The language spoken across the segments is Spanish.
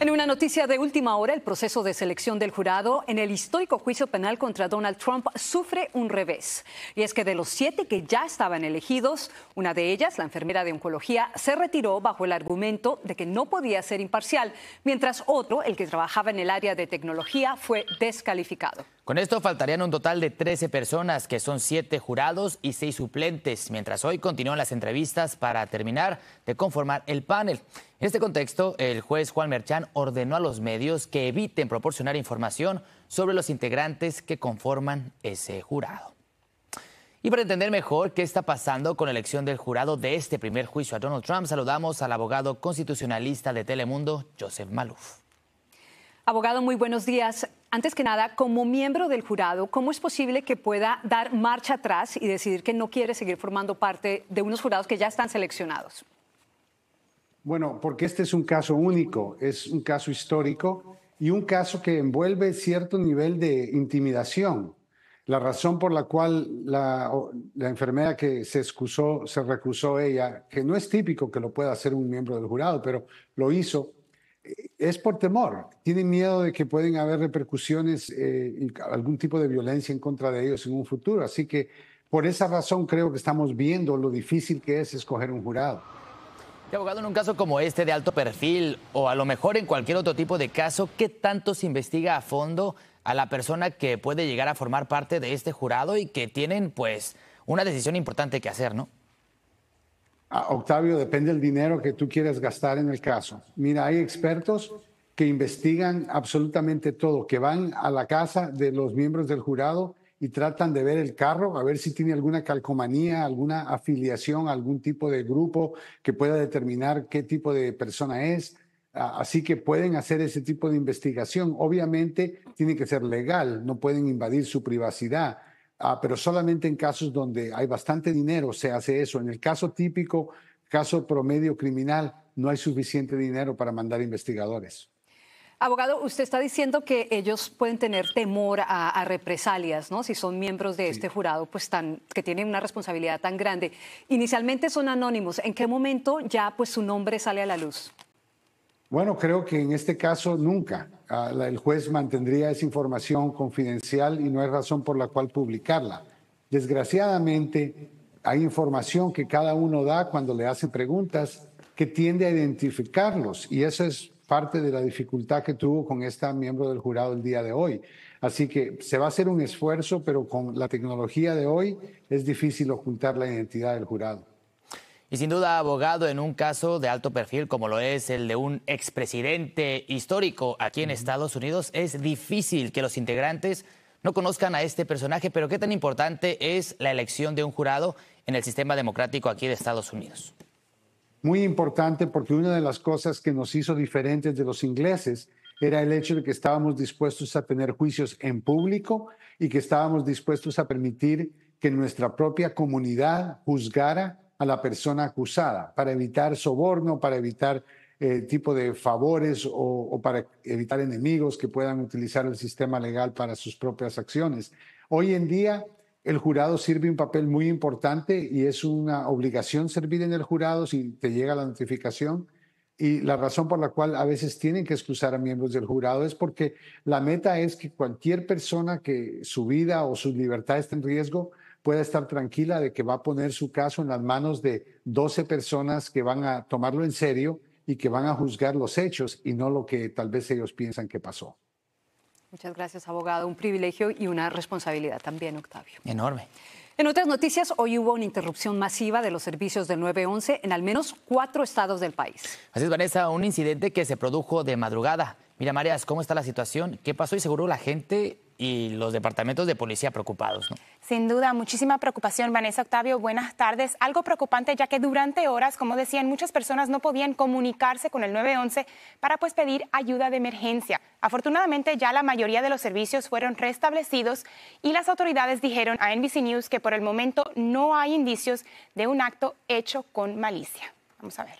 En una noticia de última hora, el proceso de selección del jurado en el histórico juicio penal contra Donald Trump sufre un revés. Y es que de los siete que ya estaban elegidos, una de ellas, la enfermera de oncología, se retiró bajo el argumento de que no podía ser imparcial, mientras otro, el que trabajaba en el área de tecnología, fue descalificado. Con esto faltarían un total de 13 personas, que son 7 jurados y 6 suplentes, mientras hoy continúan las entrevistas para terminar de conformar el panel. En este contexto, el juez Juan Merchán ordenó a los medios que eviten proporcionar información sobre los integrantes que conforman ese jurado. Y para entender mejor qué está pasando con la elección del jurado de este primer juicio a Donald Trump, saludamos al abogado constitucionalista de Telemundo, Joseph Maluf. Abogado, muy buenos días. Antes que nada, como miembro del jurado, ¿cómo es posible que pueda dar marcha atrás y decidir que no quiere seguir formando parte de unos jurados que ya están seleccionados? Bueno, porque este es un caso único, es un caso histórico y un caso que envuelve cierto nivel de intimidación. La razón por la cual la, enfermera que se excusó, se recusó ella, que no es típico que lo pueda hacer un miembro del jurado, pero lo hizo es por temor. Tienen miedo de que pueden haber repercusiones eh, y algún tipo de violencia en contra de ellos en un futuro. Así que por esa razón creo que estamos viendo lo difícil que es escoger un jurado. Y abogado, en un caso como este de alto perfil o a lo mejor en cualquier otro tipo de caso, ¿qué tanto se investiga a fondo a la persona que puede llegar a formar parte de este jurado y que tienen pues una decisión importante que hacer, ¿no? Ah, Octavio, depende del dinero que tú quieras gastar en el caso. Mira, hay expertos que investigan absolutamente todo, que van a la casa de los miembros del jurado y tratan de ver el carro, a ver si tiene alguna calcomanía, alguna afiliación, algún tipo de grupo que pueda determinar qué tipo de persona es. Ah, así que pueden hacer ese tipo de investigación. Obviamente tiene que ser legal, no pueden invadir su privacidad Ah, pero solamente en casos donde hay bastante dinero se hace eso. En el caso típico, caso promedio criminal, no hay suficiente dinero para mandar investigadores. Abogado, usted está diciendo que ellos pueden tener temor a, represalias, ¿no? Si son miembros de este jurado, pues tan, que tienen una responsabilidad tan grande. Inicialmente son anónimos. ¿En qué momento ya pues su nombre sale a la luz? Bueno, creo que en este caso nunca. Ah, el juez mantendría esa información confidencial y no hay razón por la cual publicarla. Desgraciadamente, hay información que cada uno da cuando le hacen preguntas que tiende a identificarlos y eso es parte de la dificultad que tuvo con esta miembro del jurado el día de hoy. Así que se va a hacer un esfuerzo, pero con la tecnología de hoy es difícil ocultar la identidad del jurado y sin duda abogado en un caso de alto perfil como lo es el de un expresidente histórico aquí en Estados Unidos, es difícil que los integrantes no conozcan a este personaje, pero ¿qué tan importante es la elección de un jurado en el sistema democrático aquí de Estados Unidos? Muy importante porque una de las cosas que nos hizo diferentes de los ingleses era el hecho de que estábamos dispuestos a tener juicios en público y que estábamos dispuestos a permitir que nuestra propia comunidad juzgara a la persona acusada para evitar soborno, para evitar el eh, tipo de favores o, o, para evitar enemigos que puedan utilizar el sistema legal para sus propias acciones. Hoy en día el jurado sirve un papel muy importante y es una obligación servir en el jurado si te llega la notificación. Y la razón por la cual a veces tienen que excusar a miembros del jurado es porque la meta es que cualquier persona que su vida o su libertad esté en riesgo pueda estar tranquila de que va a poner su caso en las manos de 12 personas que van a tomarlo en serio y que van a juzgar los hechos y no lo que tal vez ellos piensan que pasó. Muchas gracias, abogado. Un privilegio y una responsabilidad también, Octavio. Enorme. En otras noticias, hoy hubo una interrupción masiva de los servicios del 911 en al menos cuatro estados del país. Así es, Vanessa, un incidente que se produjo de madrugada. Mira, Marías, ¿cómo está la situación? ¿Qué pasó? Y seguro la gente y los departamentos de policía preocupados. ¿no? Sin duda, muchísima preocupación, Vanessa Octavio. Buenas tardes. Algo preocupante ya que durante horas, como decían, muchas personas no podían comunicarse con el 911 para pues pedir ayuda de emergencia. Afortunadamente ya la mayoría de los servicios fueron restablecidos y las autoridades dijeron a NBC News que por el momento no hay indicios de un acto hecho con malicia. Vamos a ver.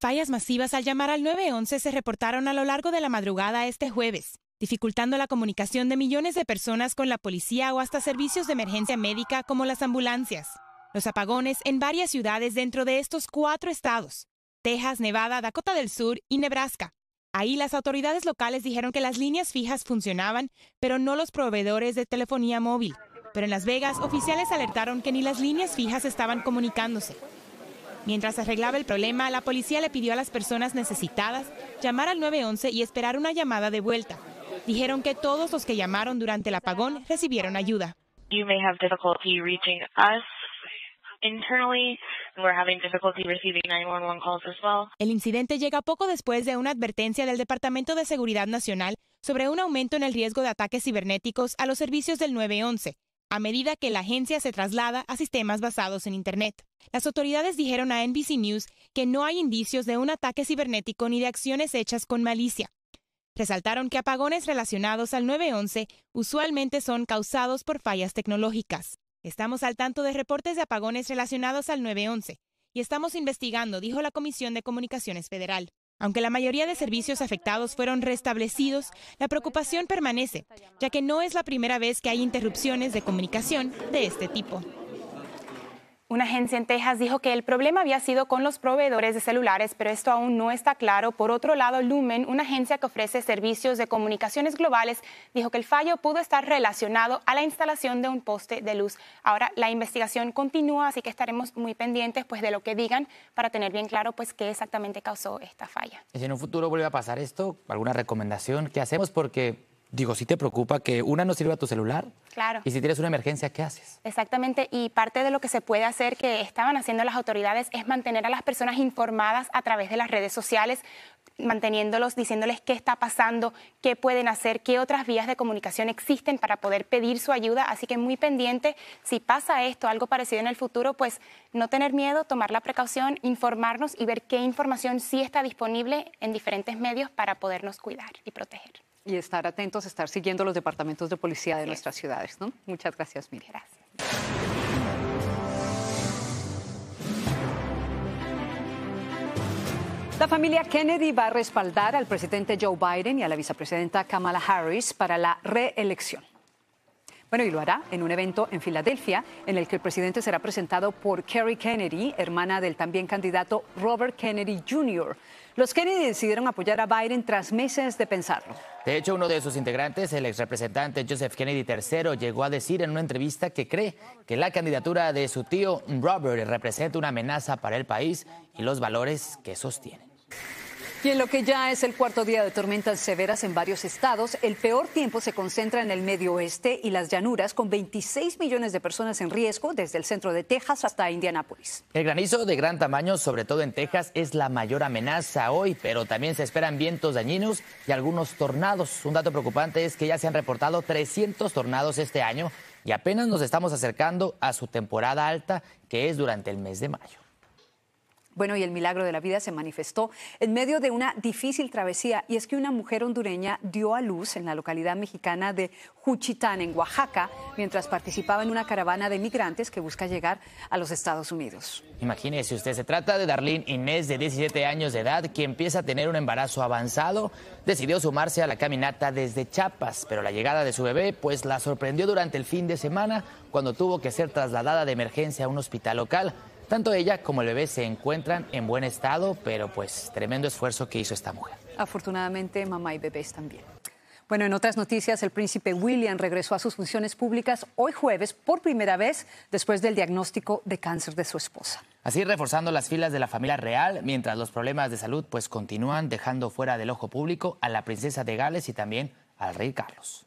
Fallas masivas al llamar al 911 se reportaron a lo largo de la madrugada este jueves dificultando la comunicación de millones de personas con la policía o hasta servicios de emergencia médica como las ambulancias. Los apagones en varias ciudades dentro de estos cuatro estados, Texas, Nevada, Dakota del Sur y Nebraska. Ahí las autoridades locales dijeron que las líneas fijas funcionaban, pero no los proveedores de telefonía móvil. Pero en Las Vegas, oficiales alertaron que ni las líneas fijas estaban comunicándose. Mientras arreglaba el problema, la policía le pidió a las personas necesitadas llamar al 911 y esperar una llamada de vuelta. Dijeron que todos los que llamaron durante el apagón recibieron ayuda. El incidente llega poco después de una advertencia del Departamento de Seguridad Nacional sobre un aumento en el riesgo de ataques cibernéticos a los servicios del 911 a medida que la agencia se traslada a sistemas basados en Internet. Las autoridades dijeron a NBC News que no hay indicios de un ataque cibernético ni de acciones hechas con malicia, Resaltaron que apagones relacionados al 911 usualmente son causados por fallas tecnológicas. Estamos al tanto de reportes de apagones relacionados al 911 y estamos investigando, dijo la Comisión de Comunicaciones Federal. Aunque la mayoría de servicios afectados fueron restablecidos, la preocupación permanece, ya que no es la primera vez que hay interrupciones de comunicación de este tipo. Una agencia en Texas dijo que el problema había sido con los proveedores de celulares, pero esto aún no está claro. Por otro lado, Lumen, una agencia que ofrece servicios de comunicaciones globales, dijo que el fallo pudo estar relacionado a la instalación de un poste de luz. Ahora la investigación continúa, así que estaremos muy pendientes pues, de lo que digan para tener bien claro pues, qué exactamente causó esta falla. si en un futuro vuelve a pasar esto, ¿alguna recomendación que hacemos? Porque digo, si te preocupa que una no sirva tu celular. Claro. Y si tienes una emergencia, ¿qué haces? Exactamente. Y parte de lo que se puede hacer que estaban haciendo las autoridades es mantener a las personas informadas a través de las redes sociales manteniéndolos, diciéndoles qué está pasando, qué pueden hacer, qué otras vías de comunicación existen para poder pedir su ayuda. Así que muy pendiente, si pasa esto, algo parecido en el futuro, pues no tener miedo, tomar la precaución, informarnos y ver qué información sí está disponible en diferentes medios para podernos cuidar y proteger y estar atentos, estar siguiendo los departamentos de policía de nuestras ciudades. Muchas gracias, Miriam. Gracias. La familia Kennedy va a respaldar al presidente Joe Biden y a la vicepresidenta Kamala Harris para la reelección. Bueno, y lo hará en un evento en Filadelfia en el que el presidente será presentado por Kerry Kennedy, hermana del también candidato Robert Kennedy Jr. Los Kennedy decidieron apoyar a Biden tras meses de pensarlo. De hecho, uno de sus integrantes, el exrepresentante Joseph Kennedy III, llegó a decir en una entrevista que cree que la candidatura de su tío Robert representa una amenaza para el país y los valores que sostiene. Y en lo que ya es el cuarto día de tormentas severas en varios estados, el peor tiempo se concentra en el medio oeste y las llanuras, con 26 millones de personas en riesgo desde el centro de Texas hasta Indianápolis. El granizo de gran tamaño, sobre todo en Texas, es la mayor amenaza hoy, pero también se esperan vientos dañinos y algunos tornados. Un dato preocupante es que ya se han reportado 300 tornados este año y apenas nos estamos acercando a su temporada alta, que es durante el mes de mayo. Bueno, y el milagro de la vida se manifestó en medio de una difícil travesía y es que una mujer hondureña dio a luz en la localidad mexicana de Juchitán, en Oaxaca, mientras participaba en una caravana de migrantes que busca llegar a los Estados Unidos. Imagínese usted, se trata de Darlene Inés, de 17 años de edad, que empieza a tener un embarazo avanzado. Decidió sumarse a la caminata desde Chiapas, pero la llegada de su bebé pues la sorprendió durante el fin de semana cuando tuvo que ser trasladada de emergencia a un hospital local. Tanto ella como el bebé se encuentran en buen estado, pero pues tremendo esfuerzo que hizo esta mujer. Afortunadamente, mamá y bebés también. Bueno, en otras noticias, el príncipe William regresó a sus funciones públicas hoy jueves por primera vez después del diagnóstico de cáncer de su esposa. Así reforzando las filas de la familia real, mientras los problemas de salud pues continúan dejando fuera del ojo público a la princesa de Gales y también al rey Carlos.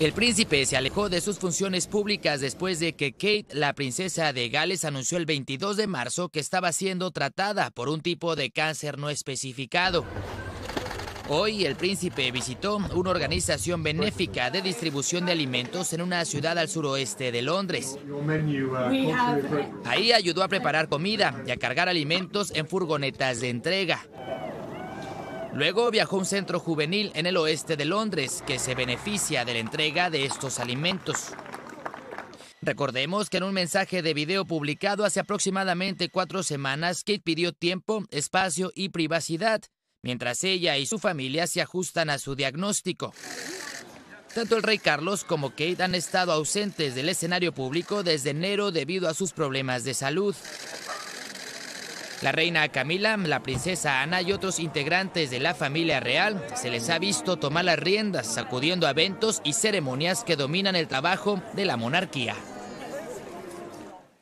El príncipe se alejó de sus funciones públicas después de que Kate, la princesa de Gales, anunció el 22 de marzo que estaba siendo tratada por un tipo de cáncer no especificado. Hoy el príncipe visitó una organización benéfica de distribución de alimentos en una ciudad al suroeste de Londres. Ahí ayudó a preparar comida y a cargar alimentos en furgonetas de entrega. Luego viajó a un centro juvenil en el oeste de Londres que se beneficia de la entrega de estos alimentos. Recordemos que en un mensaje de video publicado hace aproximadamente cuatro semanas, Kate pidió tiempo, espacio y privacidad, mientras ella y su familia se ajustan a su diagnóstico. Tanto el rey Carlos como Kate han estado ausentes del escenario público desde enero debido a sus problemas de salud. La reina Camila, la princesa Ana y otros integrantes de la familia real se les ha visto tomar las riendas, sacudiendo eventos y ceremonias que dominan el trabajo de la monarquía.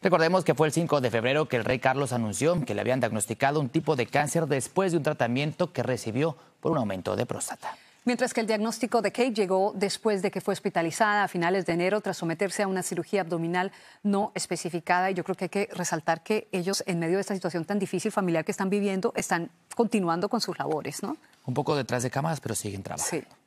Recordemos que fue el 5 de febrero que el rey Carlos anunció que le habían diagnosticado un tipo de cáncer después de un tratamiento que recibió por un aumento de próstata. Mientras que el diagnóstico de Kate llegó después de que fue hospitalizada a finales de enero tras someterse a una cirugía abdominal no especificada. Y yo creo que hay que resaltar que ellos, en medio de esta situación tan difícil familiar que están viviendo, están continuando con sus labores, ¿no? Un poco detrás de cámaras, pero siguen trabajando. Sí.